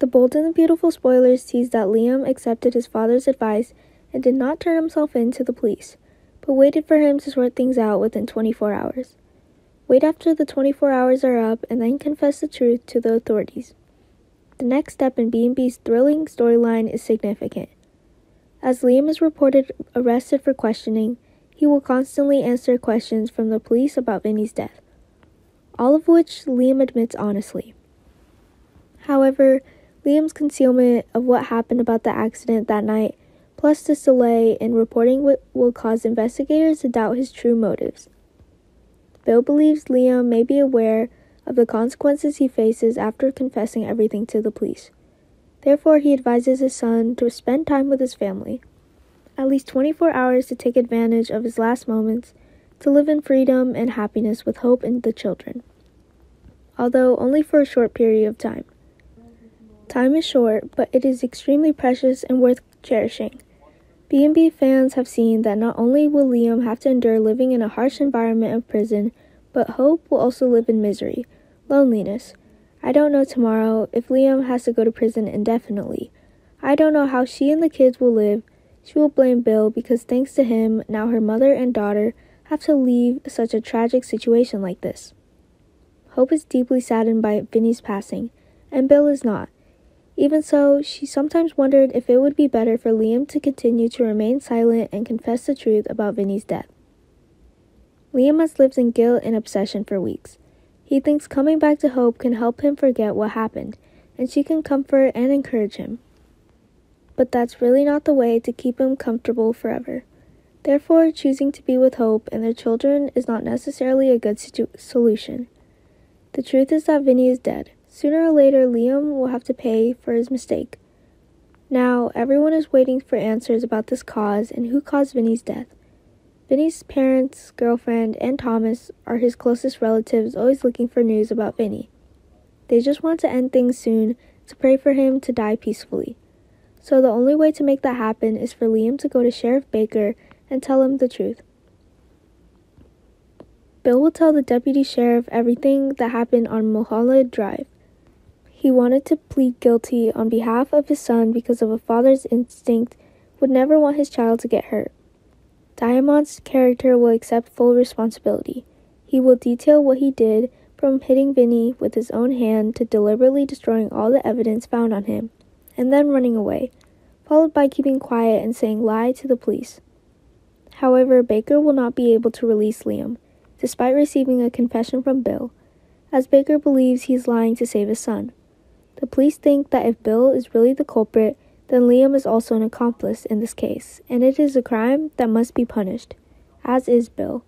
The Bold and the Beautiful spoilers tease that Liam accepted his father's advice and did not turn himself in to the police, but waited for him to sort things out within 24 hours. Wait after the 24 hours are up and then confess the truth to the authorities. The next step in B&B's thrilling storyline is significant. As Liam is reported arrested for questioning, he will constantly answer questions from the police about Vinny's death, all of which Liam admits honestly. However, Liam's concealment of what happened about the accident that night, plus this delay in reporting what will cause investigators to doubt his true motives. Bill believes Liam may be aware of the consequences he faces after confessing everything to the police. Therefore, he advises his son to spend time with his family, at least 24 hours to take advantage of his last moments, to live in freedom and happiness with hope in the children, although only for a short period of time. Time is short, but it is extremely precious and worth cherishing. B&B fans have seen that not only will Liam have to endure living in a harsh environment of prison, but Hope will also live in misery, loneliness. I don't know tomorrow if Liam has to go to prison indefinitely. I don't know how she and the kids will live. She will blame Bill because thanks to him, now her mother and daughter have to leave such a tragic situation like this. Hope is deeply saddened by Vinny's passing, and Bill is not. Even so, she sometimes wondered if it would be better for Liam to continue to remain silent and confess the truth about Vinny's death. Liam has lived in guilt and obsession for weeks. He thinks coming back to Hope can help him forget what happened, and she can comfort and encourage him. But that's really not the way to keep him comfortable forever. Therefore, choosing to be with Hope and their children is not necessarily a good solution. The truth is that Vinny is dead, Sooner or later, Liam will have to pay for his mistake. Now, everyone is waiting for answers about this cause and who caused Vinny's death. Vinny's parents, girlfriend, and Thomas are his closest relatives, always looking for news about Vinny. They just want to end things soon, to pray for him to die peacefully. So the only way to make that happen is for Liam to go to Sheriff Baker and tell him the truth. Bill will tell the deputy sheriff everything that happened on Mulholland Drive. He wanted to plead guilty on behalf of his son because of a father's instinct would never want his child to get hurt. Diamond's character will accept full responsibility. He will detail what he did from hitting Vinny with his own hand to deliberately destroying all the evidence found on him and then running away, followed by keeping quiet and saying lie to the police. However, Baker will not be able to release Liam, despite receiving a confession from Bill, as Baker believes he's lying to save his son. The police think that if Bill is really the culprit, then Liam is also an accomplice in this case, and it is a crime that must be punished, as is Bill.